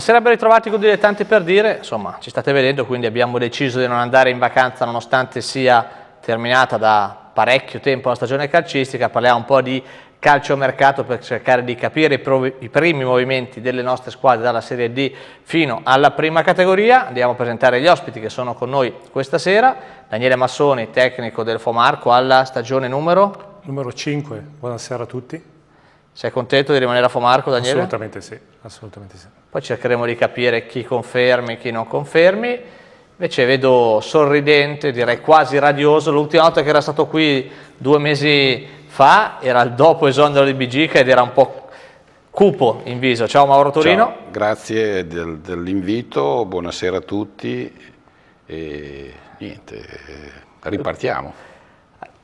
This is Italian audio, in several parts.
sarebbero ritrovati con dilettanti per dire, insomma, ci state vedendo, quindi abbiamo deciso di non andare in vacanza nonostante sia terminata da parecchio tempo la stagione calcistica, parliamo un po' di calciomercato per cercare di capire i, i, primi movimenti delle nostre squadre dalla Serie D fino alla prima categoria. Andiamo a presentare gli ospiti che sono con noi questa sera. Daniele Massoni, tecnico del Fomarco alla stagione numero? Numero 5, buonasera a tutti. Sei contento di rimanere a Fomarco Daniele? Assolutamente sì, assolutamente sì poi cercheremo di capire chi confermi e chi non confermi. Invece vedo sorridente, direi quasi radioso, l'ultima volta che era stato qui due mesi fa era il dopo esonero di BG ed era un po' cupo in viso. Ciao Mauro Torino. Ciao, grazie del, dell'invito, buonasera a tutti e niente, ripartiamo.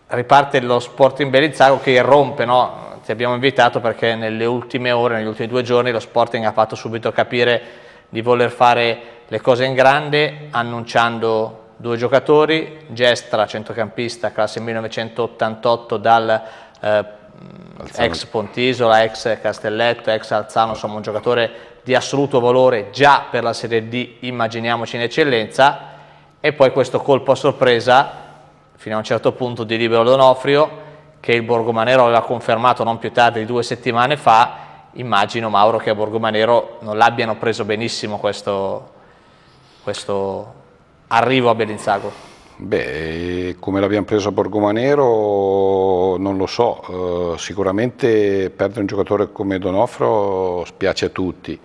Riparte lo Sporting Belizzago che irrompe, no? ti abbiamo invitato perché nelle ultime ore, negli ultimi due giorni, lo Sporting ha fatto subito capire di voler fare le cose in grande, annunciando due giocatori, Gestra, centrocampista, classe 1988 dal eh, ex Pontisola, ex Castelletto, ex Alzano, insomma un giocatore di assoluto valore già per la Serie D, immaginiamoci in eccellenza, e poi questo colpo a sorpresa, fino a un certo punto di libero d'Onofrio, che il Borgomanero aveva confermato non più tardi di due settimane fa, immagino Mauro che a Borgomanero non l'abbiano preso benissimo questo, questo arrivo a Bellinzago. Beh, come l'abbiamo preso a Borgomanero non lo so, uh, sicuramente perdere un giocatore come Donofro spiace a tutti,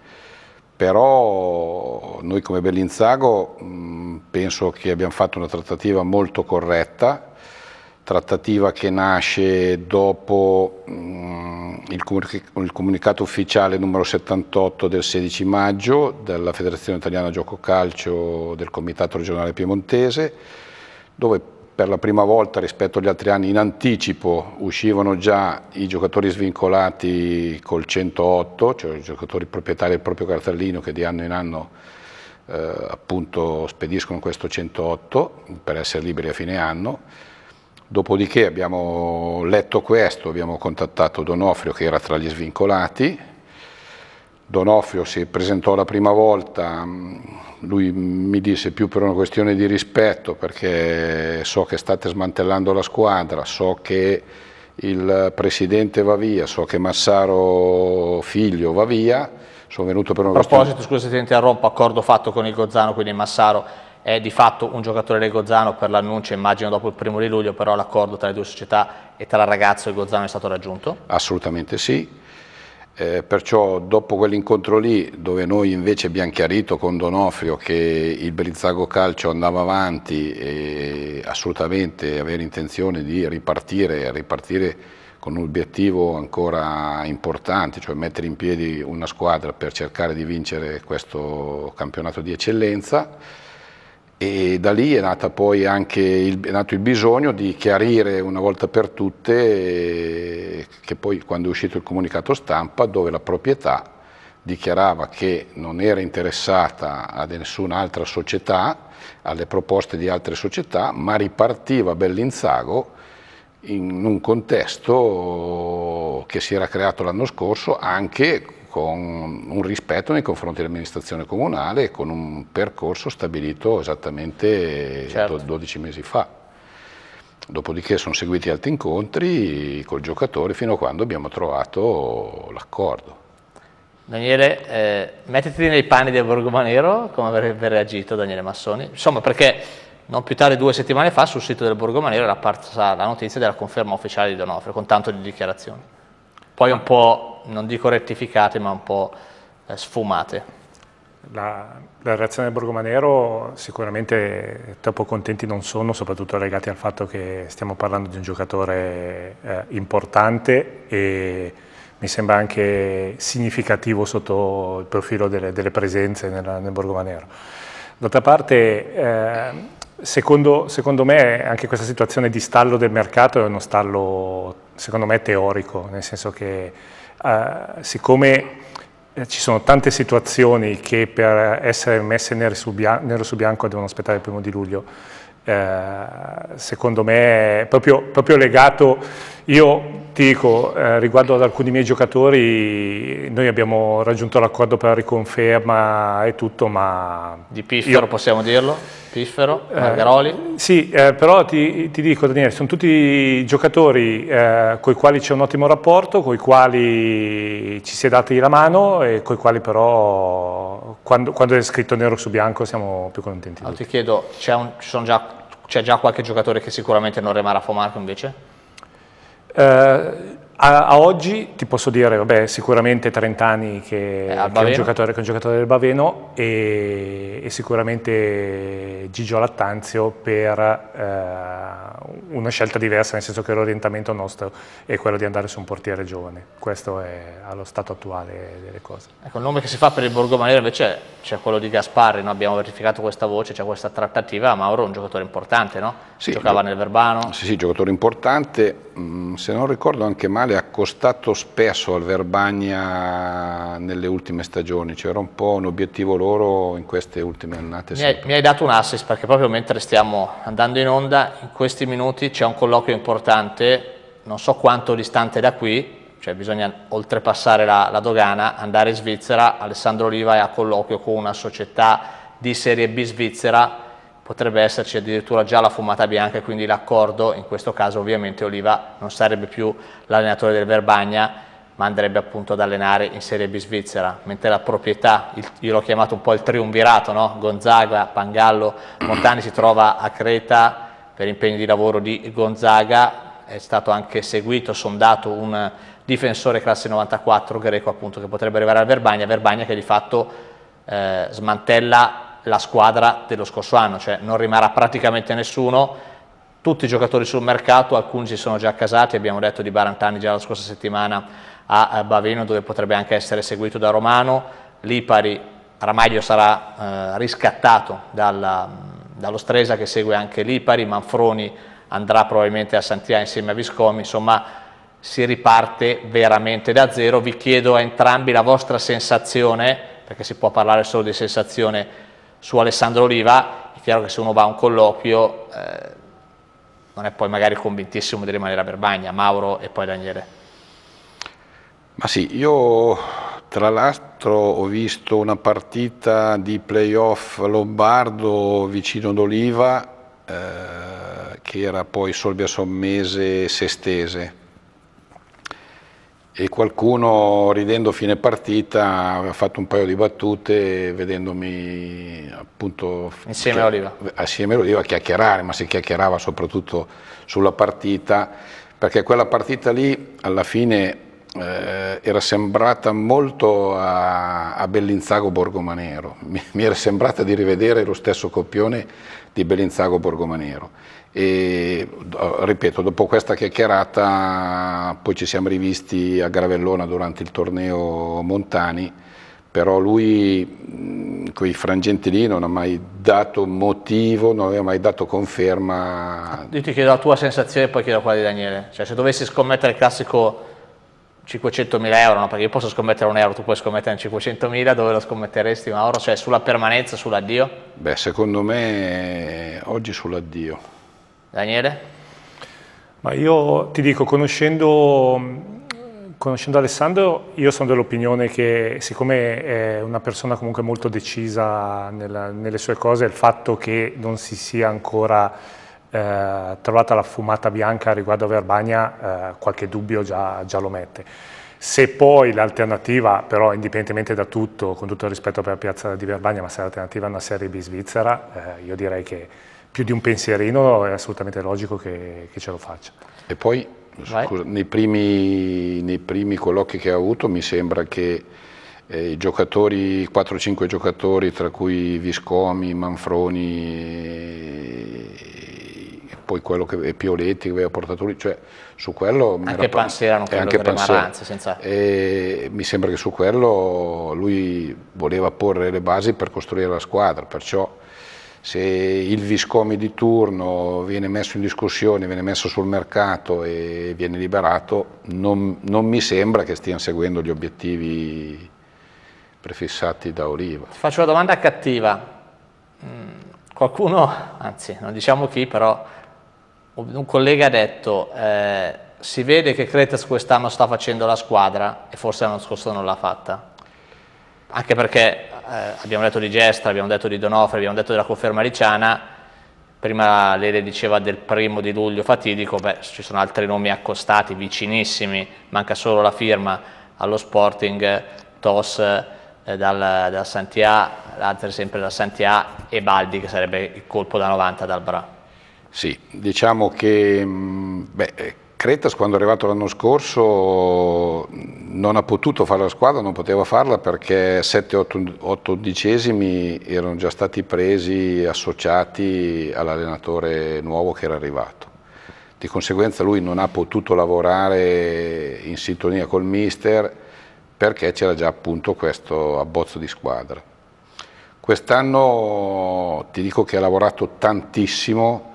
però noi come Bellinzago mh, mm, penso che abbiamo fatto una trattativa molto corretta trattativa che nasce dopo um, il, comunic il, comunicato ufficiale numero 78 del 16 maggio della Federazione Italiana Gioco Calcio del Comitato Regionale Piemontese, dove per la prima volta rispetto agli altri anni in anticipo uscivano già i giocatori svincolati col 108, cioè i giocatori proprietari del proprio cartellino che di anno in anno eh, appunto spediscono questo 108 per essere liberi a fine anno Dopodiché abbiamo letto questo, abbiamo contattato Donofrio che era tra gli svincolati, Donofrio si presentò la prima volta, mm, lui mi disse più per una questione di rispetto perché so che state smantellando la squadra, so che il presidente va via, so che Massaro figlio va via, sono venuto per una A proposito, questione... scusa se ti interrompo, accordo fatto con il Gozzano, quindi Massaro è di fatto un giocatore del Gozzano per l'annuncio, immagino dopo il primo di luglio, però l'accordo tra le due società e tra il ragazzo e il Gozzano è stato raggiunto? Assolutamente sì, eh, perciò dopo quell'incontro lì dove noi invece abbiamo chiarito con Donofrio che il Brizzago Calcio andava avanti e assolutamente avere intenzione di ripartire, ripartire con un obiettivo ancora importante, cioè mettere in piedi una squadra per cercare di vincere questo campionato di eccellenza, e da lì è, nato poi anche il, nato il bisogno di chiarire una volta per tutte, eh, che poi quando è uscito il comunicato stampa, dove la proprietà dichiarava che non era interessata ad nessun'altra società, alle proposte di altre società, ma ripartiva Bellinzago in un contesto che si era creato l'anno scorso anche con un rispetto nei confronti dell'amministrazione comunale e con un percorso stabilito esattamente certo. 12 mesi fa. Dopodiché sono seguiti altri incontri col giocatore fino a quando abbiamo trovato l'accordo. Daniele, eh, mettiti nei panni del Borgomanero, come avrebbe reagito Daniele Massoni? Insomma, perché non più tardi due settimane fa sul sito del Borgomanero era apparsa la notizia della conferma ufficiale di Donofrio, con tanto di dichiarazioni. Poi un po' non dico rettificate, ma un po' eh, sfumate. La, la, reazione del Borgomanero sicuramente troppo contenti non sono, soprattutto legati al fatto che stiamo parlando di un giocatore eh, importante e mi sembra anche significativo sotto il profilo delle, delle presenze nel, nel Borgomanero. D'altra parte, eh, secondo, secondo me anche questa situazione di stallo del mercato è uno stallo, secondo me, teorico, nel senso che Uh, siccome eh, ci sono tante situazioni che per essere messe nero su, bianco, nero su bianco devono aspettare il primo di luglio, eh, secondo me è proprio, proprio legato io ti dico, eh, riguardo ad alcuni miei giocatori, noi abbiamo raggiunto l'accordo per la riconferma e tutto, ma... Di Piffero io... possiamo dirlo? Piffero, eh, Margaroli? Eh, sì, eh, però ti, ti, dico Daniele, sono tutti giocatori eh, con i quali c'è un ottimo rapporto, con i quali ci si è dati la mano e con i quali però quando, quando è scritto nero su bianco siamo più contenti. Allora, ti chiedo, c'è già, già qualche giocatore che sicuramente non rimarrà a Fomarco invece? Eh, a, a, oggi ti posso dire, vabbè, sicuramente 30 anni che, eh, che, è, un giocatore, che è, un giocatore, del Baveno e, e sicuramente Gigio Lattanzio per eh, una scelta diversa, nel senso che l'orientamento nostro è quello di andare su un portiere giovane. Questo è allo stato attuale delle cose. Ecco, il nome che si fa per il Borgo Borgomanera invece è c'è quello di Gasparri, no? abbiamo verificato questa voce, c'è questa trattativa, Mauro è un giocatore importante, no? sì, giocava nel Verbano. Sì, sì, giocatore importante, mm, se non ricordo anche male ha costato spesso al Verbagna nelle ultime stagioni, c'era un po' un obiettivo loro in queste ultime annate. Mi hai, mi hai dato un assist perché proprio mentre stiamo andando in onda, in questi minuti c'è un colloquio importante, non so quanto distante da qui, cioè bisogna oltrepassare la, la, dogana, andare in Svizzera, Alessandro Oliva è a colloquio con una società di Serie B svizzera, potrebbe esserci addirittura già la fumata bianca, quindi l'accordo, in questo caso ovviamente Oliva non sarebbe più l'allenatore del Verbagna, ma andrebbe appunto ad allenare in Serie B svizzera, mentre la proprietà, il, io l'ho chiamato un po' il triumvirato, no? Gonzaga, Pangallo, Montani si trova a Creta per impegni di lavoro di Gonzaga, è stato anche seguito, sondato un difensore classe 94 greco appunto che potrebbe arrivare al Verbagna, Verbagna che di fatto eh, smantella la squadra dello scorso anno, cioè non rimarrà praticamente nessuno, tutti i giocatori sul mercato, alcuni si sono già accasati, abbiamo detto di Barantani già la scorsa settimana a Baveno dove potrebbe anche essere seguito da Romano, Lipari, Ramaglio sarà eh, riscattato dalla, dallo Stresa che segue anche Lipari, Manfroni andrà probabilmente a Santiago insieme a Viscomi, insomma si riparte veramente da zero. Vi chiedo a entrambi la vostra sensazione, perché si può parlare solo di sensazione su Alessandro Oliva, è chiaro che se uno va a un colloquio eh, non è poi magari convintissimo di rimanere a Berbagna, Mauro e poi Daniele. Ma sì, io tra l'altro ho visto una partita di playoff lombardo vicino ad Oliva, eh, che era poi Solbia Sommese Sestese e qualcuno ridendo fine partita aveva fatto un paio di battute vedendomi appunto insieme a Oliva assieme a Oliva chiacchierare ma si chiacchierava soprattutto sulla partita perché quella partita lì alla fine eh, era sembrata molto a, a Bellinzago Borgomanero mi, mi era sembrata di rivedere lo stesso copione di Bellinzago Borgomanero e ripeto, dopo questa chiacchierata poi ci siamo rivisti a Gravellona durante il torneo Montani, però lui quei frangenti lì non ha mai dato motivo, non aveva mai dato conferma. Io ti chiedo la tua sensazione e poi chiedo quella di Daniele, cioè se dovessi scommettere il classico 500.000 euro, no? perché io posso scommettere un euro, tu puoi scommettere 500.000, dove lo scommetteresti un euro? Cioè sulla permanenza, sull'addio? Beh, secondo me oggi sull'addio Daniele? Ma io ti dico, conoscendo, conoscendo Alessandro, io sono dell'opinione che siccome è una persona comunque molto decisa nella, nelle sue cose, il fatto che non si sia ancora... Eh, trovata la fumata bianca riguardo a Verbania, eh, qualche dubbio già, già, lo mette. Se poi l'alternativa, però indipendentemente da tutto, con tutto il rispetto per la piazza di Verbania, ma se l'alternativa è una Serie B svizzera, eh, io direi che più di un pensierino è assolutamente logico che, che ce lo faccia. E poi, scusa, nei, primi, nei, primi, colloqui che ha avuto mi sembra che eh, i giocatori, 4-5 giocatori, tra cui Viscomi, Manfroni, e poi quello che e Pioletti che aveva portato lui, cioè su quello... Anche Pansera non credo anche che Maranze, senza... E mi sembra che su quello lui voleva porre le basi per costruire la squadra, perciò se il Viscomi di turno viene messo in discussione, viene messo sul mercato e viene liberato, non, non mi sembra che stiano seguendo gli obiettivi prefissati da Oliva. Ti faccio una domanda cattiva. Mm, qualcuno, anzi non diciamo chi, però un collega ha detto eh, si vede che Cretas quest'anno sta facendo la squadra e forse l'anno scorso non l'ha fatta anche perché eh, abbiamo detto di Gestra, abbiamo detto di Donofre, abbiamo detto della conferma Ricciana, prima Lele diceva del primo di luglio fatidico, beh ci sono altri nomi accostati, vicinissimi, manca solo la firma allo Sporting, Tos eh, dal, dal Santià, l'altro sempre dal Santià e Baldi che sarebbe il colpo da 90 dal Bra. Sì, diciamo che mm, beh, Cretas quando è arrivato l'anno scorso non ha potuto fare la squadra, non poteva farla perché 7-8 undicesimi erano già stati presi, associati all'allenatore nuovo che era arrivato. Di conseguenza lui non ha potuto lavorare in sintonia col mister perché c'era già appunto questo abbozzo di squadra. Quest'anno ti dico che ha lavorato tantissimo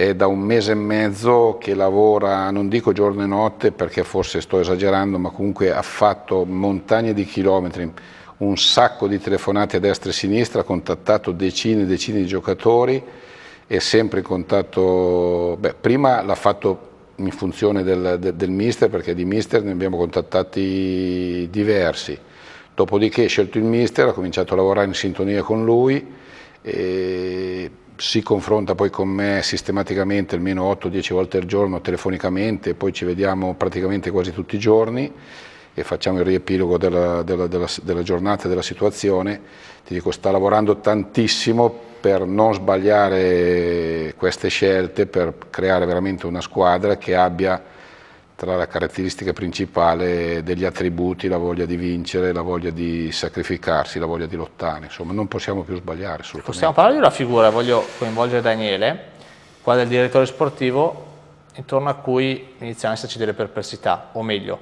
è da un mese e mezzo che lavora, non dico giorno e notte perché forse sto esagerando, ma comunque ha fatto montagne di chilometri, un sacco di telefonate a destra e a sinistra, ha contattato decine e decine di giocatori è sempre in contatto, beh, prima l'ha fatto in funzione del, del, del mister perché di mister ne abbiamo contattati diversi, dopodiché ha scelto il mister, ha cominciato a lavorare in sintonia con lui. E si confronta poi con me sistematicamente almeno 8-10 volte al giorno telefonicamente, poi ci vediamo praticamente quasi tutti i giorni e facciamo il riepilogo della, della, della, della giornata e della situazione. Ti dico, sta lavorando tantissimo per non sbagliare queste scelte, per creare veramente una squadra che abbia tra la caratteristica principale degli attributi, la voglia di vincere, la voglia di sacrificarsi, la voglia di lottare, insomma non possiamo più sbagliare Possiamo parlare di una figura, voglio coinvolgere Daniele, qua del direttore sportivo, intorno a cui iniziano a esserci delle perplessità, o meglio,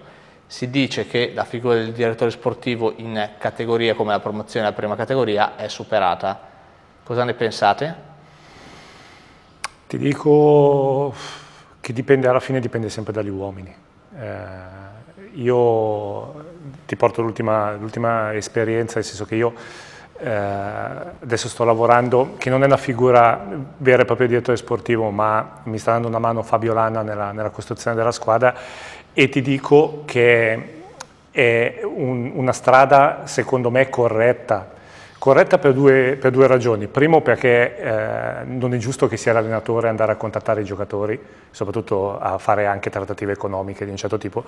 si dice che la figura del direttore sportivo in categorie come la promozione alla prima categoria è superata. Cosa ne pensate? Ti dico che dipende, alla fine dipende sempre dagli uomini. Eh, io ti porto l'ultima esperienza, nel senso che io eh, adesso sto lavorando, che non è una figura vera e propria direttore sportivo, ma mi sta dando una mano Fabio Lana nella, nella costruzione della squadra e ti dico che è un, una strada secondo me corretta Corretta per due, per due, ragioni. Primo perché eh, non è giusto che sia l'allenatore andare a contattare i giocatori, soprattutto a fare anche trattative economiche di un certo tipo,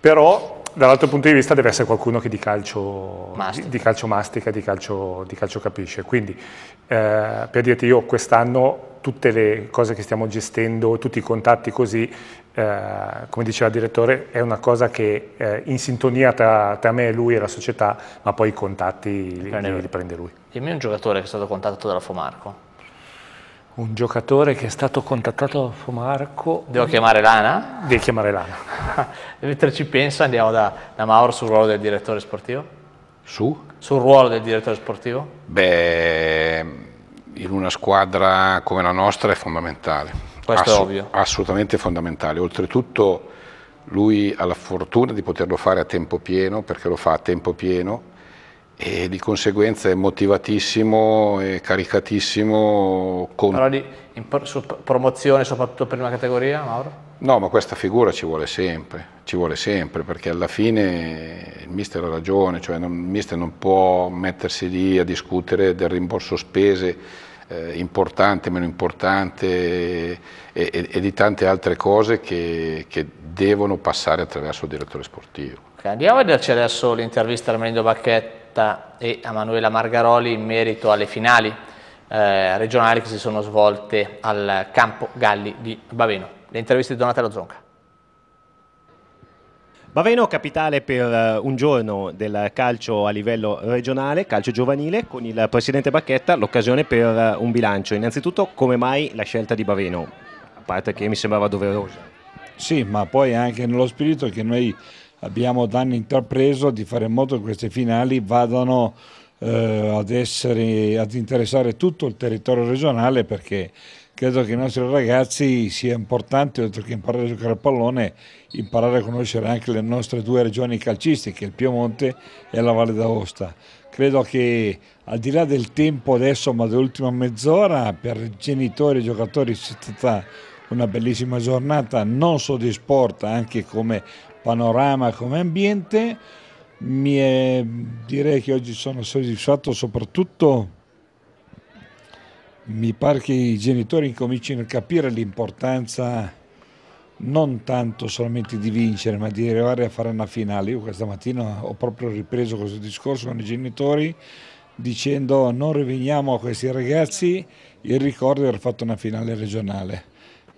però dall'altro punto di vista deve essere qualcuno che di calcio mastica, di, di calcio, mastica, di calcio, di calcio capisce. Quindi eh, per dirti io quest'anno tutte le cose che stiamo gestendo, tutti i contatti così, eh, come diceva il direttore, è una cosa che eh, in sintonia tra, tra, me e lui e la società, ma poi i contatti li, li, li prende lui. Dimmi un giocatore che è stato contattato dalla Fomarco. Un giocatore che è stato contattato da Fomarco... Devo chiamare Lana? Devi chiamare Lana. Mentre ci pensa andiamo da, da Mauro sul ruolo del direttore sportivo. Su? Sul ruolo del direttore sportivo? Beh, in una squadra come la nostra è fondamentale questo Assu è ovvio. Assolutamente fondamentale, oltretutto lui ha la fortuna di poterlo fare a tempo pieno perché lo fa a tempo pieno e di conseguenza è motivatissimo e caricatissimo. Con... Allora di su promozione soprattutto prima categoria, Mauro? No, ma questa figura ci vuole sempre, ci vuole sempre perché alla fine il mister ha ragione, cioè non, il mister non può mettersi lì a discutere del rimborso spese eh, importante, meno importante e, e, e, di tante altre cose che, che devono passare attraverso il direttore sportivo. Okay, andiamo a vederci adesso l'intervista a Armando Bacchetta e a Manuela Margaroli in merito alle finali eh, regionali che si sono svolte al Campo Galli di Baveno. Le interviste di Donatello Zonca. Baveno capitale per eh, un giorno del calcio a livello regionale, calcio giovanile, con il presidente Bacchetta l'occasione per eh, un bilancio. Innanzitutto come mai la scelta di Baveno? A parte che mi sembrava doverosa. Sì, ma poi anche nello spirito che noi abbiamo da anni intrapreso di fare in modo che queste finali vadano eh, ad, essere, ad interessare tutto il territorio regionale perché credo che i nostri ragazzi sia importante, oltre che imparare a giocare a pallone, imparare a conoscere anche le nostre due regioni calcistiche, il Piemonte e la Valle d'Aosta. Credo che al di là del tempo adesso, ma dell'ultima mezz'ora, per genitori e giocatori sia stata una bellissima giornata, non so di sport, anche come panorama, come ambiente. È, eh, direi che oggi sono soddisfatto soprattutto mi pare che i genitori comincino a capire l'importanza non tanto solamente di vincere, ma di arrivare a fare una finale. Io questa mattina ho proprio ripreso questo discorso con i genitori dicendo non riveniamo a questi ragazzi il ricordo di aver fatto una finale regionale.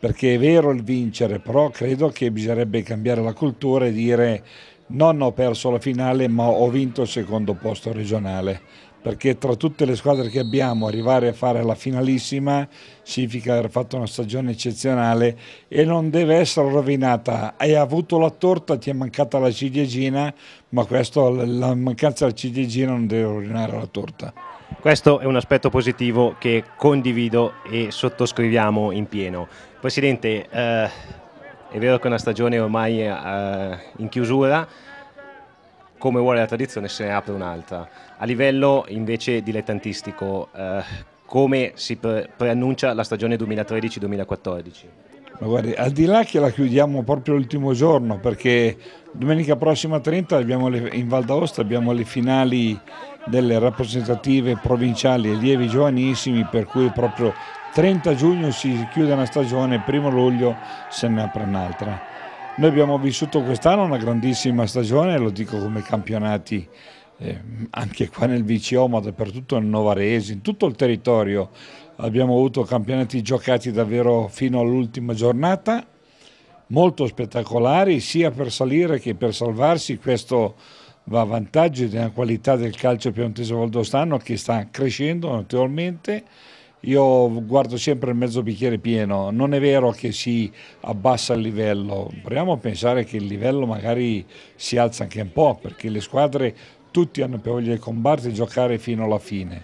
Perché è vero il vincere, però credo che bisognerebbe cambiare la cultura e dire non ho perso la finale, ma ho vinto il secondo posto regionale perché tra tutte le squadre che abbiamo arrivare a fare la finalissima significa aver fatto una stagione eccezionale e non deve essere rovinata. Hai avuto la torta, ti è mancata la ciliegina, ma questo, la mancanza della ciliegina non deve rovinare la torta. Questo è un aspetto positivo che condivido e sottoscriviamo in pieno. Presidente, eh, è vero che è una stagione ormai eh, in chiusura, come vuole la tradizione se ne apre un'altra. A livello invece dilettantistico, eh, come si pre- preannuncia la stagione 2013-2014? Ma guardi, al di là che la chiudiamo proprio l'ultimo giorno, perché domenica prossima a 30 le, in Val d'Aosta abbiamo le finali delle rappresentative provinciali allievi giovanissimi, per cui proprio 30 giugno si chiude una stagione, primo luglio se ne apre un'altra. Noi abbiamo vissuto quest'anno una grandissima stagione, lo dico come campionati eh, anche qua nel VCO ma dappertutto nel Novarese, in tutto il territorio abbiamo avuto campionati giocati davvero fino all'ultima giornata, molto spettacolari sia per salire che per salvarsi, questo va a vantaggio della qualità del calcio piemontese valdostano che sta crescendo naturalmente. Io guardo sempre il mezzo bicchiere pieno, non è vero che si abbassa il livello, proviamo a pensare che il livello magari si alza anche un po', perché le squadre tutti hanno voglia di combattere e giocare fino alla fine.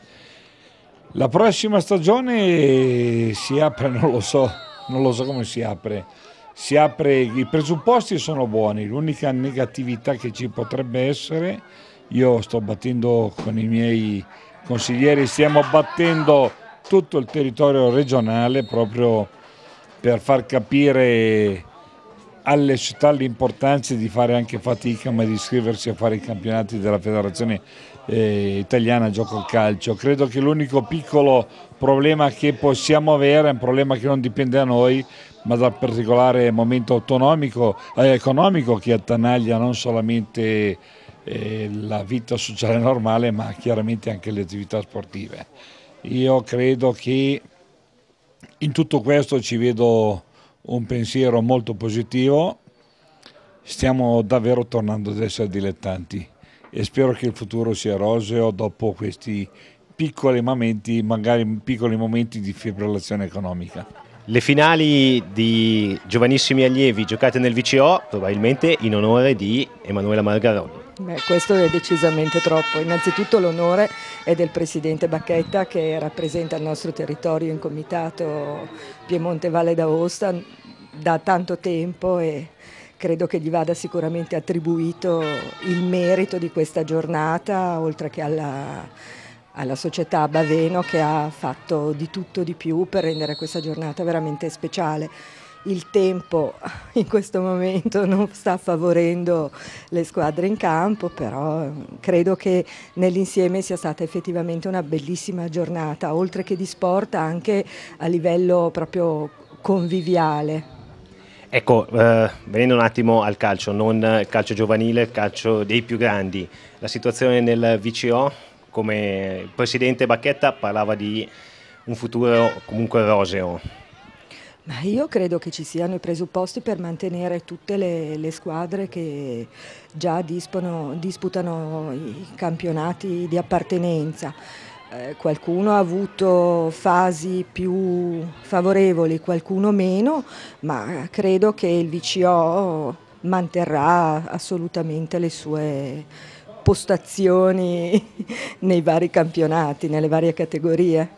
La prossima stagione si apre, non lo so, non lo so come si apre. Si apre, i presupposti sono buoni, l'unica negatività che ci potrebbe essere, io sto battendo con i miei consiglieri, stiamo battendo tutto il territorio regionale proprio per far capire alle città l'importanza di fare anche fatica ma di iscriversi a fare i campionati della federazione eh, italiana gioco calcio. Credo che l'unico piccolo problema che possiamo avere è un problema che non dipende da noi ma dal particolare momento eh, economico che attanaglia non solamente eh, la vita sociale normale ma chiaramente anche le attività sportive. Io credo che in tutto questo ci vedo un pensiero molto positivo, stiamo davvero tornando ad essere dilettanti e spero che il futuro sia roseo dopo questi piccoli momenti, magari piccoli momenti di fibrillazione economica. Le finali di giovanissimi allievi giocate nel VCO probabilmente in onore di Emanuela Margaroni. Beh, questo è decisamente troppo. Innanzitutto l'onore è del Presidente Bacchetta che rappresenta il nostro territorio in comitato Piemonte Valle d'Aosta da tanto tempo e credo che gli vada sicuramente attribuito il merito di questa giornata, oltre che alla, alla società Baveno che ha fatto di tutto di più per rendere questa giornata veramente speciale il tempo in questo momento non sta favorendo le squadre in campo, però mm, credo che nell'insieme sia stata effettivamente una bellissima giornata, oltre che di sport anche a livello proprio conviviale. Ecco, eh, venendo un attimo al calcio, non il calcio giovanile, il calcio dei più grandi, la situazione nel VCO, come il presidente Bacchetta parlava di un futuro comunque roseo ma io credo che ci siano i presupposti per mantenere tutte le, le squadre che già dispono, disputano i campionati di appartenenza. Eh, qualcuno ha avuto fasi più favorevoli, qualcuno meno, ma credo che il VCO manterrà assolutamente le sue postazioni nei vari campionati, nelle varie categorie.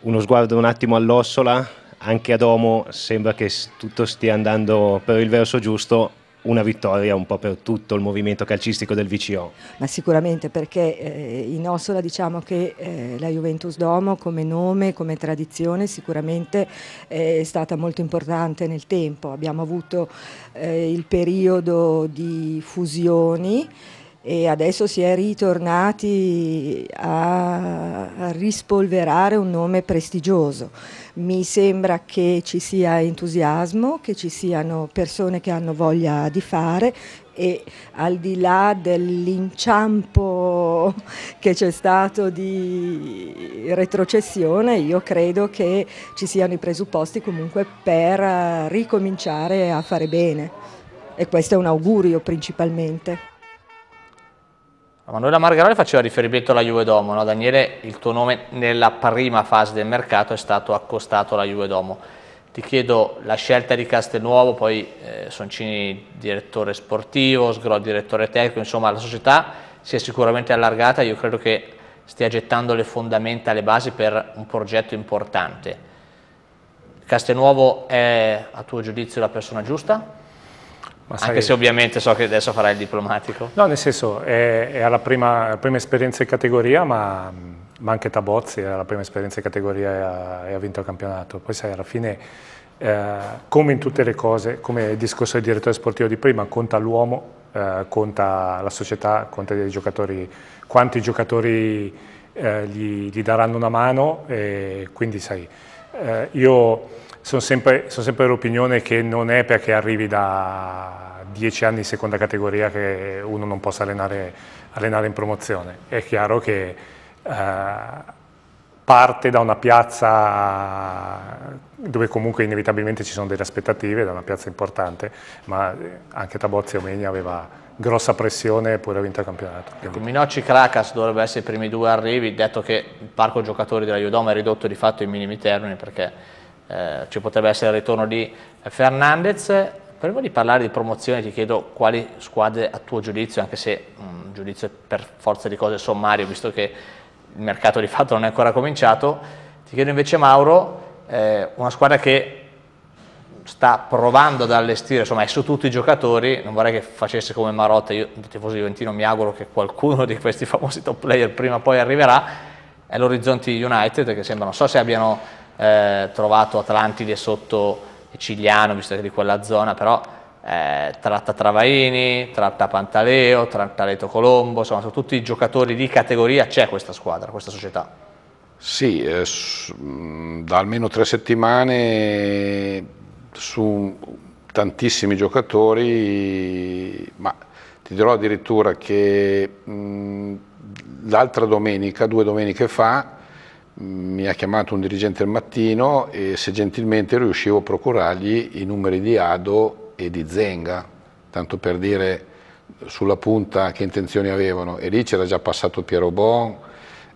Uno sguardo un attimo all'Ossola, anche a Domo sembra che tutto stia andando per il verso giusto, una vittoria un po' per tutto il movimento calcistico del VCO. Ma sicuramente perché eh, in Ossola diciamo che eh, la Juventus Domo come nome, come tradizione sicuramente eh, è stata molto importante nel tempo. Abbiamo avuto eh, il periodo di fusioni e adesso si è ritornati a rispolverare un nome prestigioso. Mi sembra che ci sia entusiasmo, che ci siano persone che hanno voglia di fare e al di là dell'inciampo che c'è stato di retrocessione, io credo che ci siano i presupposti comunque per ricominciare a fare bene e questo è un augurio principalmente. Manuela Margarale faceva riferimento alla Juve Domo, no? Daniele il tuo nome nella prima fase del mercato è stato accostato alla Juve Domo. Ti chiedo la scelta di Castelnuovo, poi eh, Soncini direttore sportivo, Sgro direttore tecnico, insomma la società si è sicuramente allargata, io credo che stia gettando le fondamenta, le basi per un progetto importante. Castelnuovo è a tuo giudizio la persona giusta? Anche se ovviamente so che adesso farai il diplomatico. No, nel senso, è, è alla, prima, alla prima, esperienza in categoria, ma, ma anche Tabozzi era la prima esperienza in categoria e ha, vinto il campionato. Poi sai, alla fine, eh, come in tutte le cose, come il discorso del direttore sportivo di prima, conta l'uomo, eh, conta la società, conta i giocatori, quanti giocatori eh, gli, gli daranno una mano e quindi sai eh, io sono sempre, sono sempre dell'opinione che non è perché arrivi da dieci anni in seconda categoria che uno non possa allenare, allenare in promozione. È chiaro che eh, parte da una piazza dove comunque inevitabilmente ci sono delle aspettative, da una piazza importante, ma anche Tabozzi e Omegna aveva grossa pressione pure a vinto il campionato. Ecco, Minocci Cracas dovrebbe essere i primi due arrivi, detto che il parco giocatori della Judoma è ridotto di fatto in minimi termini perché eh, ci potrebbe essere il ritorno di Fernandez. Prima di parlare di promozione ti chiedo quali squadre a tuo giudizio, anche se un mm, giudizio per forza di cose sommario, visto che il mercato di fatto non è ancora cominciato, ti chiedo invece Mauro, eh, una squadra che sta provando ad allestire, insomma è su tutti i giocatori, non vorrei che facesse come Marotta, io tifoso Juventino mi auguro che qualcuno di questi famosi top player prima o poi arriverà, è l'Orizzonti United che sembra, non so se abbiano eh, trovato Atlantide sotto Cigliano, visto che è di quella zona, però eh, tratta Travaini, tratta Pantaleo, tratta Leto Colombo, insomma sono tutti giocatori di categoria, c'è questa squadra, questa società. Sì, eh, mm, da almeno tre settimane su tantissimi giocatori, ma ti dirò addirittura che l'altra domenica, due domeniche fa, mi ha chiamato un dirigente al mattino e se gentilmente riuscivo a procurargli i numeri di Ado e di Zenga, tanto per dire sulla punta che intenzioni avevano e lì c'era già passato Piero Bon,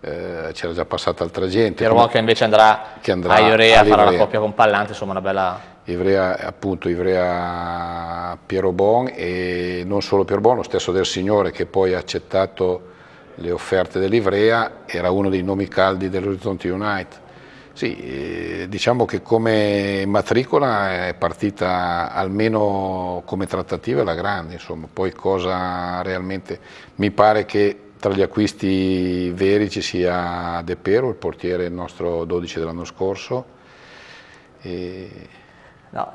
eh, c'era già passata altra gente. Piero Bon che invece andrà, che andrà a Iorea a fare la coppia con Pallante, insomma una bella... Ivrea, appunto, Ivrea Piero Bon e non solo Piero Bon, lo stesso del Signore che poi ha accettato le offerte dell'Ivrea, era uno dei nomi caldi dell'Orizzonte Unite. Sì, eh, diciamo che come matricola è partita almeno come trattativa la grande, insomma, poi cosa realmente mi pare che tra gli acquisti veri ci sia De Pero, il portiere nostro 12 dell'anno scorso. E No,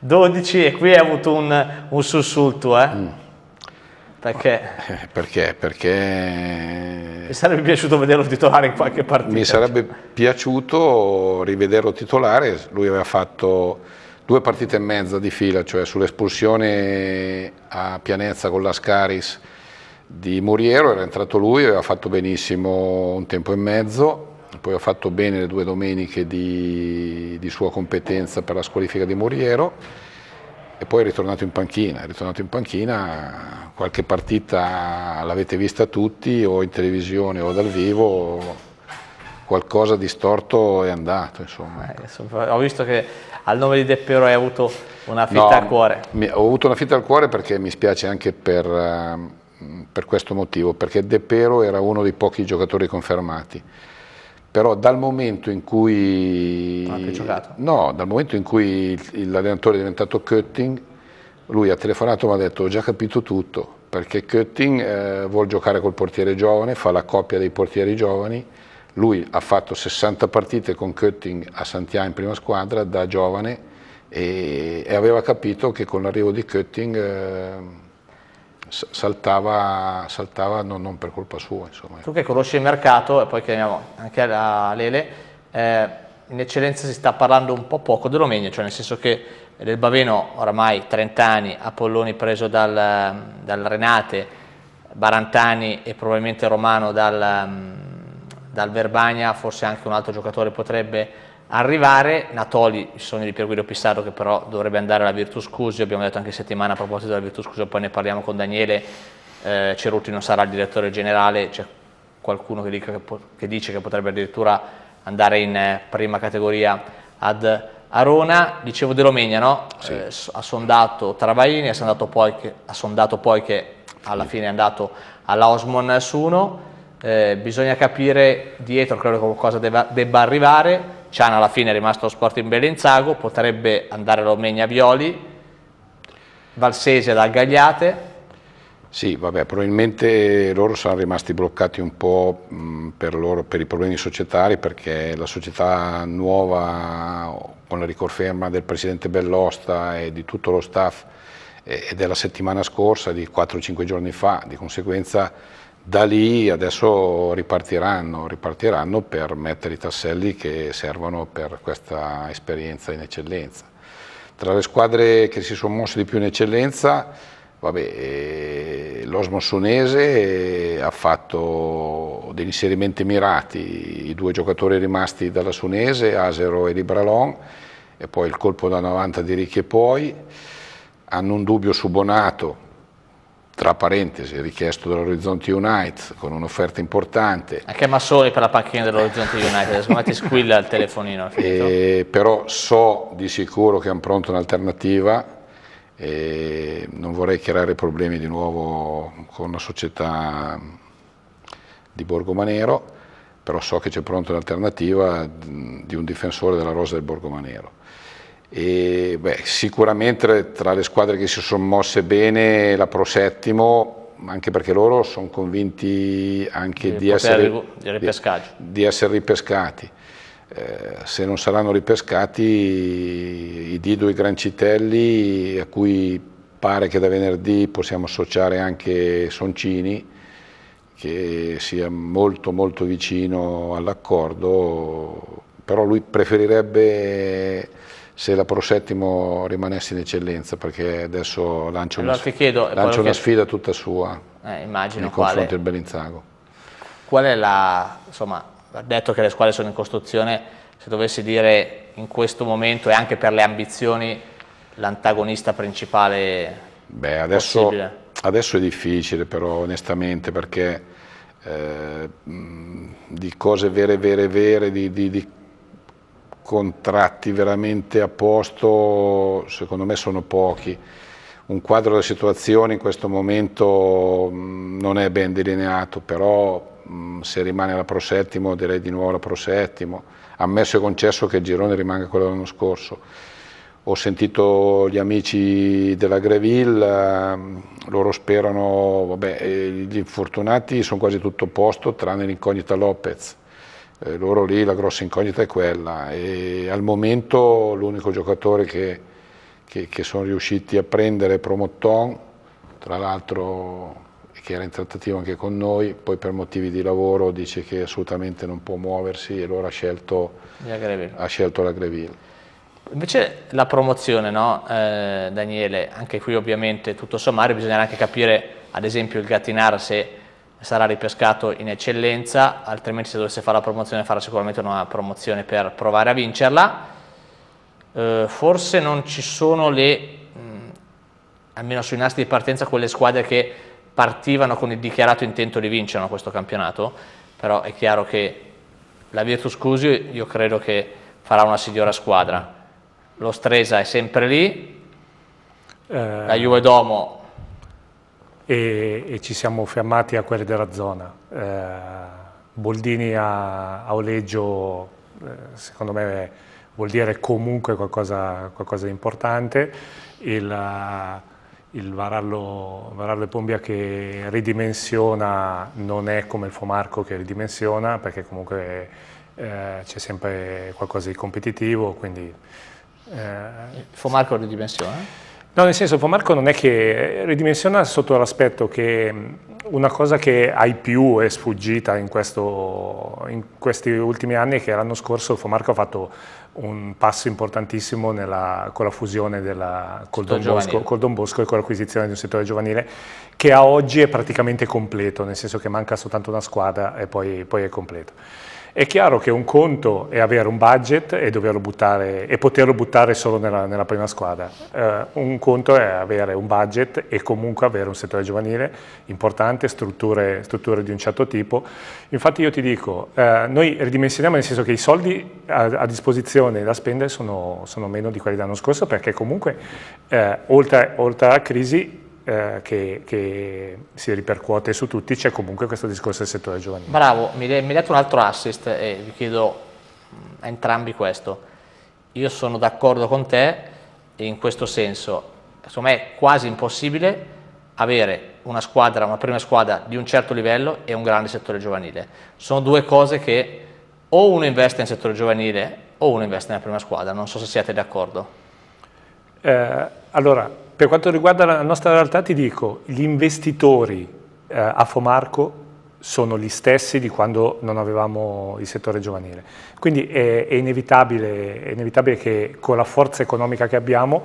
12 eh, e qui hai avuto un, un sussulto, eh? Mm. Perché? Eh, perché? Perché... Mi sarebbe piaciuto vederlo titolare in qualche partita. Mi sarebbe piaciuto rivederlo titolare, lui aveva fatto due partite e mezza di fila, cioè sull'espulsione a Pianezza con l'Ascaris di Muriero, era entrato lui, aveva fatto benissimo un tempo e mezzo, poi ho fatto bene le due domeniche di, di sua competenza per la squalifica di Moriero e poi è ritornato in panchina, è ritornato in panchina, qualche partita l'avete vista tutti o in televisione o dal vivo, qualcosa di storto è andato insomma. Eh, ecco. ho visto che al nome di De hai avuto una fitta no, al cuore. Mi, ho avuto una fitta al cuore perché mi spiace anche per, ehm, per questo motivo, perché De era uno dei pochi giocatori confermati però dal momento in cui, no, dal momento in cui l'allenatore è diventato Cutting, lui ha telefonato e mi ha detto ho già capito tutto, perché Cutting eh, vuole giocare col portiere giovane, fa la coppia dei portieri giovani, lui ha fatto 60 partite con Cutting a Santiago in prima squadra da giovane e, e aveva capito che con l'arrivo di Cutting... Eh, saltava, saltava non, non, per colpa sua. Insomma. Tu che conosci il mercato, e poi chiamiamo anche la Lele, eh, in eccellenza si sta parlando un po' poco dell'Omegno, cioè nel senso che del Baveno oramai 30 anni, Apolloni preso dal, dal Renate, Barantani e probabilmente Romano dal, dal Verbagna, forse anche un altro giocatore potrebbe arrivare, Natoli, il sogno di Pierguido Pissarro che però dovrebbe andare alla Virtus Cusio, abbiamo detto anche settimana a proposito della Virtus Cusio, poi ne parliamo con Daniele, eh, Ceruti non sarà il direttore generale, c'è qualcuno che, che, che, dice che potrebbe addirittura andare in eh, prima categoria ad Arona, dicevo De Romegna, no? sì. eh, ha sondato Travaini, ha sondato poi che, sondato poi che alla sì. fine è andato alla Osmond su uno, eh, bisogna capire dietro credo cosa debba, debba arrivare, Ciana alla fine è rimasto Sporting Bellinzago, potrebbe andare Romegna Violi, Valsese dal Gagliate. Sì, vabbè, probabilmente loro saranno rimasti bloccati un po' per, loro, per, i problemi societari, perché la società nuova, con la ricorferma del presidente Bellosta e di tutto lo staff, eh, e della settimana scorsa, di 4-5 giorni fa, di conseguenza da lì adesso ripartiranno, ripartiranno per mettere i tasselli che servono per questa esperienza in eccellenza. Tra le squadre che si sono mosse di più in eccellenza, vabbè, eh, l'Osmo Sunese ha fatto degli inserimenti mirati, i due giocatori rimasti dalla Sunese, Asero e Libralon, e poi il colpo da 90 di Ricchi e poi, hanno un dubbio su Bonato, tra parentesi, richiesto dall'Orizzonte Unite con un'offerta importante. Anche Massoli per la panchina dell'Orizzonte Unite, adesso me ti squilla il telefonino. E, eh, però so di sicuro che hanno pronto un'alternativa e non vorrei creare problemi di nuovo con la società di Borgo Manero, però so che c'è pronta un'alternativa mm, di un difensore della rosa del Borgo Manero. E, beh, sicuramente tra le squadre che si sono mosse bene la Pro Settimo, anche perché loro sono convinti anche di essere, di, di essere, ripescati. Eh, se non saranno ripescati i Dido e i Grancitelli, a cui pare che da venerdì possiamo associare anche Soncini, che sia molto molto vicino all'accordo, però lui preferirebbe se la Pro Settimo rimanesse in eccellenza, perché adesso lancio, allora una, chiedo, lancio una sfida tutta sua eh, immagino, nei confronti del Bellinzago. Qual è la, insomma, detto che le squadre sono in costruzione, se dovessi dire in questo momento e anche per le ambizioni l'antagonista principale Beh, adesso, adesso, è difficile però onestamente perché eh, di cose vere, vere, vere, di, di, di contratti veramente a posto, secondo me sono pochi. Un quadro della situazione in questo momento mm, non è ben delineato, però mm, se rimane la Pro Settimo direi di nuovo la Pro Settimo, ammesso e concesso che il girone rimanga quello dell'anno scorso. Ho sentito gli amici della Greville, mm, loro sperano, vabbè, eh, gli infortunati sono quasi tutto a posto tranne l'incognita Lopez eh, loro lì la grossa incognita è quella e al momento l'unico giocatore che, che, che sono riusciti a prendere è Promotton, tra l'altro che era in trattativa anche con noi, poi per motivi di lavoro dice che assolutamente non può muoversi e loro ha scelto, ha scelto la Greville. Invece la promozione, no? eh, Daniele, anche qui ovviamente tutto sommario bisognerà anche capire ad esempio il Gattinara se sarà ripescato in eccellenza, altrimenti se dovesse fare la promozione farà sicuramente una promozione per provare a vincerla. Eh, forse non ci sono le, mh, mm, almeno sui nastri di partenza, quelle squadre che partivano con il dichiarato intento di vincere questo campionato, però è chiaro che la Virtus Cusio io credo che farà una signora squadra. Lo Stresa è sempre lì, eh... la Juve Domo e, e, ci siamo fermati a quelle della zona. Eh, Boldini a, a Oleggio, eh, secondo me, vuol dire comunque qualcosa, qualcosa di importante. Il, il Varallo, Varallo e Pombia che ridimensiona non è come il Fomarco che ridimensiona, perché comunque eh, c'è sempre qualcosa di competitivo, quindi... Eh, Fomarco ridimensiona? No, nel senso, Fomarco non è che eh, ridimensiona sotto l'aspetto che mm, una cosa che hai più è sfuggita in, questo, in questi ultimi anni è che l'anno scorso Fomarco ha fatto un passo importantissimo nella, con la fusione della, col, Don Bosco, col, Don Bosco, e con l'acquisizione di un settore giovanile che a oggi è praticamente completo, nel senso che manca soltanto una squadra e poi, poi è completo. È chiaro che un conto è avere un budget e, doverlo buttare, e poterlo buttare solo nella, nella prima squadra. Uh, un conto è avere un budget e comunque avere un settore giovanile importante, strutture, strutture di un certo tipo. Infatti io ti dico, uh, noi ridimensioniamo nel senso che i soldi a, a disposizione da spendere sono, sono, meno di quelli dell'anno scorso perché comunque uh, oltre, oltre alla crisi eh, che, che, si ripercuote su tutti, c'è comunque questo discorso del settore giovanile. Bravo, mi, hai dato un altro assist e vi chiedo mm, a entrambi questo. Io sono d'accordo con te in questo senso, secondo me è quasi impossibile avere una squadra, una prima squadra di un certo livello e un grande settore giovanile. Sono due cose che o uno investe nel settore giovanile o uno investe nella prima squadra, non so se siete d'accordo. Eh, allora, per quanto riguarda la nostra realtà ti dico, gli investitori eh, a Fomarco sono gli stessi di quando non avevamo il settore giovanile. Quindi è, è, inevitabile, è inevitabile che con la forza economica che abbiamo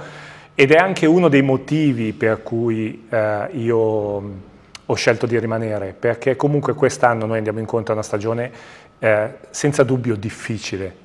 ed è anche uno dei motivi per cui eh, io ho scelto di rimanere, perché comunque quest'anno noi andiamo incontro a una stagione eh, senza dubbio difficile,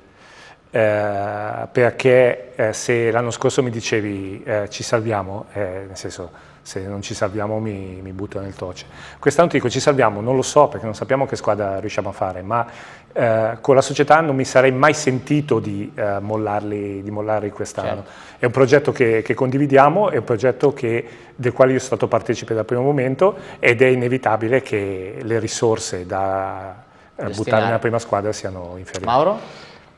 eh, perché eh, se l'anno scorso mi dicevi eh, ci salviamo, eh, nel senso se non ci salviamo mi, mi butto nel toce, quest'anno ti dico ci salviamo, non lo so perché non sappiamo che squadra riusciamo a fare, ma eh, con la società non mi sarei mai sentito di, mollarli, di mollarli quest'anno. Certo. È un progetto che, che, condividiamo, è un progetto che, del quale io sono stato partecipe dal primo momento ed è inevitabile che le risorse da Destinare. buttare nella prima squadra siano inferiori. Mauro?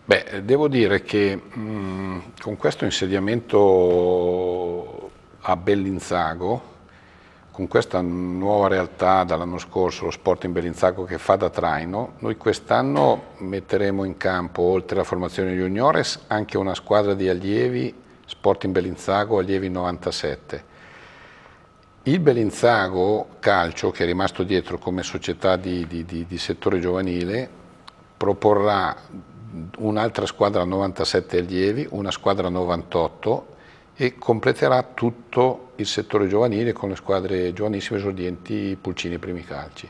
Beh, devo dire che mh, mm, con questo insediamento a Bellinzago, con questa nuova realtà dall'anno scorso, lo sport in Bellinzago che fa da traino, noi quest'anno metteremo in campo, oltre alla formazione juniores, anche una squadra di allievi, sport in Bellinzago, allievi 97. Il Bellinzago Calcio, che è rimasto dietro come società di, di, di, di settore giovanile, proporrà un'altra squadra 97 allievi, una squadra 98 e completerà tutto il settore giovanile con le squadre giovanissime esordienti Pulcini e Primi Calci.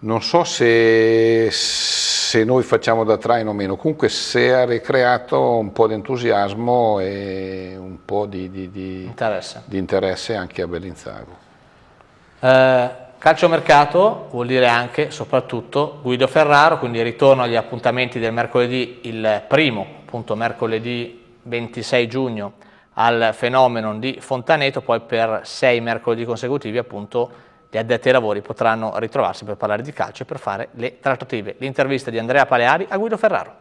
Non so se, se noi facciamo da traino o meno, comunque se ha ricreato un po' di entusiasmo e un po' di, di, di, interesse. di interesse. anche a Bellinzago. Eh Calciomercato vuol dire anche, soprattutto, Guido Ferraro, quindi ritorno agli appuntamenti del mercoledì, il primo, appunto mercoledì 26 giugno, al fenomeno di Fontaneto, poi per sei mercoledì consecutivi appunto gli addetti ai lavori potranno ritrovarsi per parlare di calcio e per fare le trattative. L'intervista di Andrea Paleari a Guido Ferraro.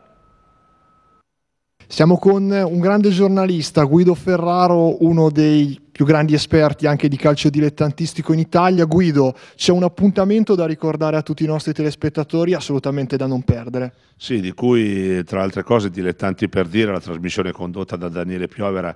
Siamo con un grande giornalista, Guido Ferraro, uno dei più grandi esperti anche di calcio dilettantistico in Italia. Guido, c'è un appuntamento da ricordare a tutti i nostri telespettatori, assolutamente da non perdere. Sì, di cui tra altre cose Dilettanti per dire, la trasmissione condotta da Daniele Piovera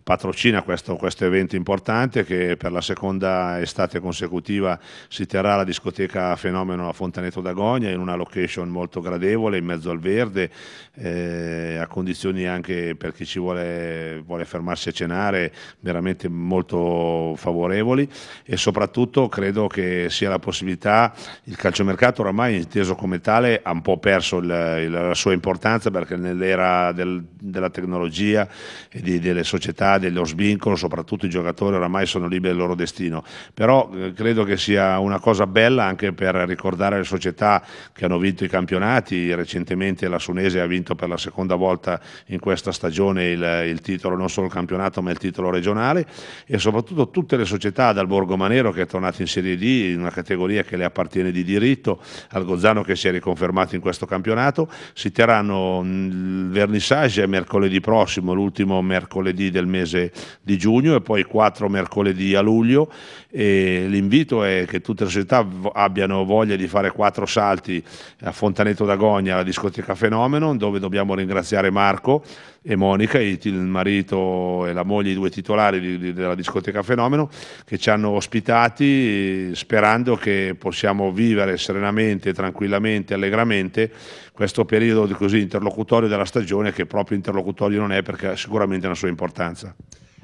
patrocina questo, questo evento importante che per la seconda estate consecutiva si terrà alla discoteca Fenomeno a Fontaneto d'Agonia in una location molto gradevole, in mezzo al verde, eh, a condizioni anche per chi ci vuole, vuole fermarsi a cenare, veramente molto favorevoli e soprattutto credo che sia la possibilità, il calciomercato oramai inteso come tale ha un po' perso il, il, la sua importanza perché nell'era del, della tecnologia e di, delle società, dello svincolo, soprattutto i giocatori oramai sono liberi del loro destino, però eh, credo che sia una cosa bella anche per ricordare le società che hanno vinto i campionati, recentemente la Sunese ha vinto per la seconda volta in questa stagione il, il titolo, non solo il campionato ma il titolo regionale e soprattutto tutte le società, dal Borgo Manero che è tornato in Serie D, in una categoria che le appartiene di diritto, al Gozzano che si è riconfermato in questo campionato, si terranno mm, il vernissage mercoledì prossimo, l'ultimo mercoledì del mese di giugno e poi quattro mercoledì a luglio e l'invito è che tutte le società abbiano voglia di fare quattro salti a Fontaneto d'Agogna alla discoteca Fenomeno dove dobbiamo ringraziare Marco e Monica, il marito e la moglie, i due titolari di, di, della discoteca Fenomeno, che ci hanno ospitati sperando che possiamo vivere serenamente, tranquillamente, allegramente questo periodo così interlocutorio della stagione che proprio interlocutorio non è perché ha sicuramente una sua importanza.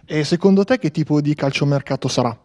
E secondo te che tipo di calciomercato sarà?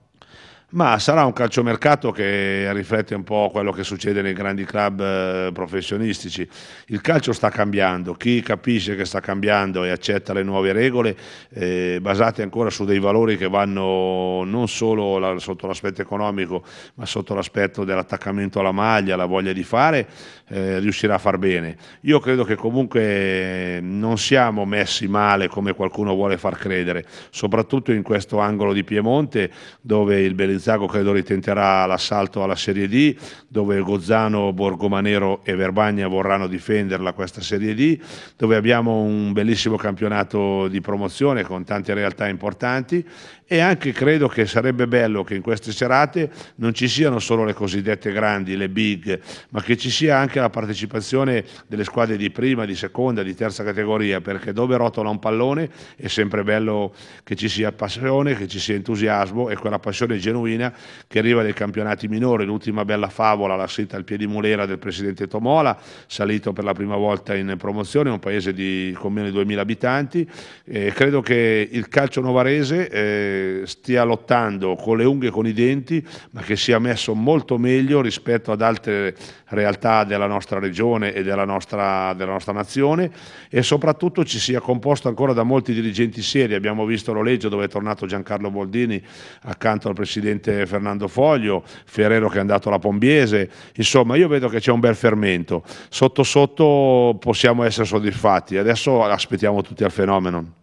Ma sarà un calciomercato che riflette un po' quello che succede nei grandi club eh, professionistici. Il calcio sta cambiando, chi capisce che sta cambiando e accetta le nuove regole eh, basate ancora su dei valori che vanno non solo sotto l'aspetto economico ma sotto l'aspetto dell'attaccamento alla maglia, la voglia di fare, eh, riuscirà a far bene. Io credo che comunque eh, non siamo messi male come qualcuno vuole far credere, soprattutto in questo angolo di Piemonte dove il Bellizzago credo ritenterà l'assalto alla Serie D, dove Gozzano, Borgomanero e Verbagna vorranno difenderla questa Serie D, dove abbiamo un bellissimo campionato di promozione con tante realtà importanti e anche credo che sarebbe bello che in queste serate non ci siano solo le cosiddette grandi, le big, ma che ci sia anche la partecipazione delle squadre di prima, di seconda, di terza categoria, perché dove rotola un pallone è sempre bello che ci sia passione, che ci sia entusiasmo e quella passione genuina che arriva dai campionati minori. L'ultima bella favola, la scritta al piedi mulera del presidente Tomola, salito per la prima volta in promozione, un paese di, con meno di 2000 abitanti. Eh, credo che il calcio novarese... Eh, stia lottando con le unghie e con i denti, ma che sia messo molto meglio rispetto ad altre realtà della nostra regione e della nostra, della nostra nazione e soprattutto ci sia composto ancora da molti dirigenti seri. Abbiamo visto Loleggio dove è tornato Giancarlo Boldini accanto al presidente Fernando Foglio, Ferrero che è andato alla Pombiese, insomma io vedo che c'è un bel fermento. Sotto sotto possiamo essere soddisfatti, adesso aspettiamo tutti al fenomeno.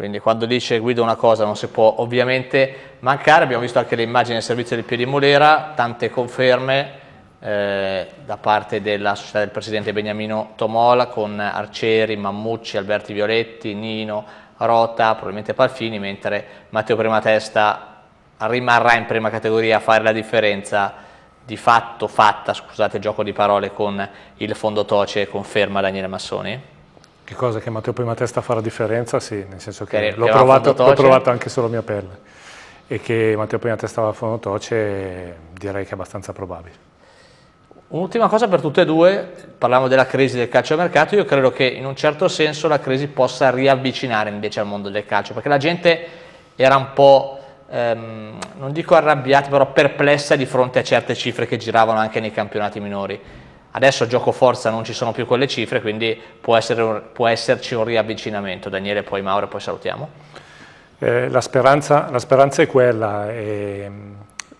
Quindi quando dice Guido una cosa non si può ovviamente mancare, abbiamo visto anche le immagini del servizio del Piedi Molera, tante conferme eh, da parte della società del presidente Beniamino Tomola con Arcieri, Mammucci, Alberti Violetti, Nino, Rota, probabilmente Palfini, mentre Matteo Prima Testa rimarrà in prima categoria a fare la differenza di fatto fatta, scusate il gioco di parole, con il fondo Toce, conferma Daniele Massoni? che cosa che Matteo Prima Testa fa la differenza, sì, nel senso che, che l'ho provato, provato, anche sulla mia pelle e che Matteo Prima Testa va a fonotoce direi che è abbastanza probabile. Un'ultima cosa per tutte e due, parliamo della crisi del calcio mercato, io credo che in un certo senso la crisi possa riavvicinare invece al mondo del calcio, perché la gente era un po', ehm, non dico arrabbiata, però perplessa di fronte a certe cifre che giravano anche nei campionati minori Adesso gioco forza non ci sono più quelle cifre, quindi può, essere, può esserci un riavvicinamento. Daniele, poi Mauro, poi salutiamo. Eh, la, speranza, la, speranza, è quella. E,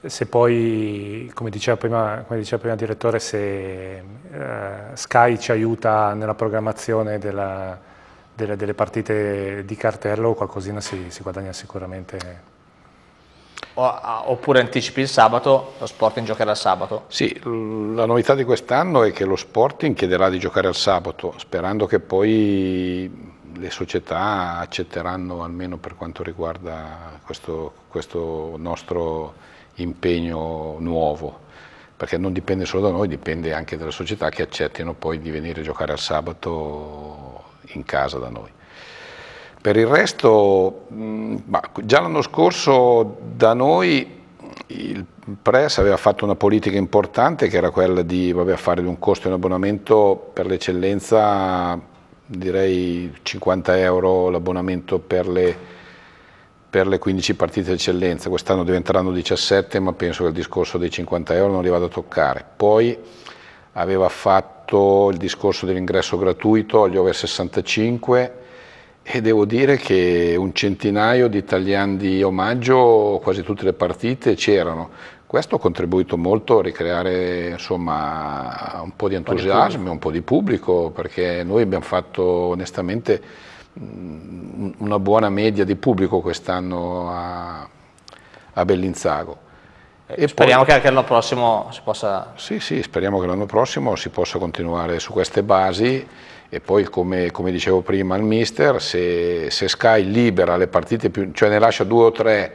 se poi, come diceva prima, come diceva prima il direttore, se eh, Sky ci aiuta nella programmazione della, delle, delle, partite di cartello, qualcosina si, si guadagna sicuramente oppure anticipi il sabato, lo Sporting giocherà il sabato? Sì, la novità di quest'anno è che lo Sporting chiederà di giocare al sabato, sperando che poi le società accetteranno almeno per quanto riguarda questo, questo nostro impegno nuovo perché non dipende solo da noi, dipende anche dalle società che accettino poi di venire a giocare al sabato in casa da noi. Per il resto, mm, già l'anno scorso da noi il Press aveva fatto una politica importante che era quella di vabbè, fare un costo di un abbonamento per l'eccellenza, direi 50 euro l'abbonamento per le, per le 15 partite d'eccellenza, quest'anno diventeranno 17 ma penso che il discorso dei 50 euro non li vado a toccare. Poi aveva fatto il discorso dell'ingresso gratuito agli over 65 e devo dire che un centinaio di italiani di omaggio, quasi tutte le partite c'erano. Questo ha contribuito molto a ricreare insomma, un po' di entusiasmo, un po' di pubblico, perché noi abbiamo fatto onestamente mm, una buona media di pubblico quest'anno a, a Bellinzago. E speriamo poi, che anche l'anno prossimo si possa... Sì, sì, speriamo che l'anno prossimo si possa continuare su queste basi e poi come, come, dicevo prima al mister, se, se, Sky libera le partite più, cioè ne lascia due o tre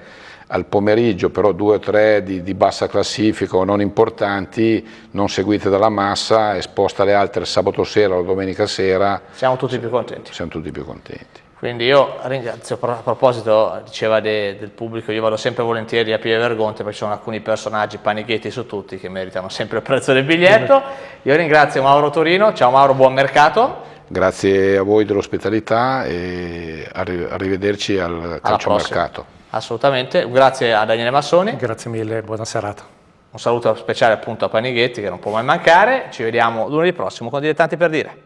al pomeriggio, però due o tre di, di bassa classifica o non importanti, non seguite dalla massa e sposta le altre sabato sera o domenica sera. Siamo tutti più contenti. Siamo tutti più contenti. Quindi io ringrazio, a proposito diceva de, del pubblico, io vado sempre volentieri a Pieve Vergonte perché ci sono alcuni personaggi panichetti su tutti che meritano sempre il prezzo del biglietto. Io ringrazio Mauro Torino, ciao Mauro, buon mercato. Grazie a voi dell'ospitalità e arrivederci al calciomercato. Assolutamente, grazie a Daniele Massoni. Grazie mille, buona serata. Un saluto speciale appunto a Panighetti che non può mai mancare, ci vediamo lunedì prossimo con Dilettanti per dire.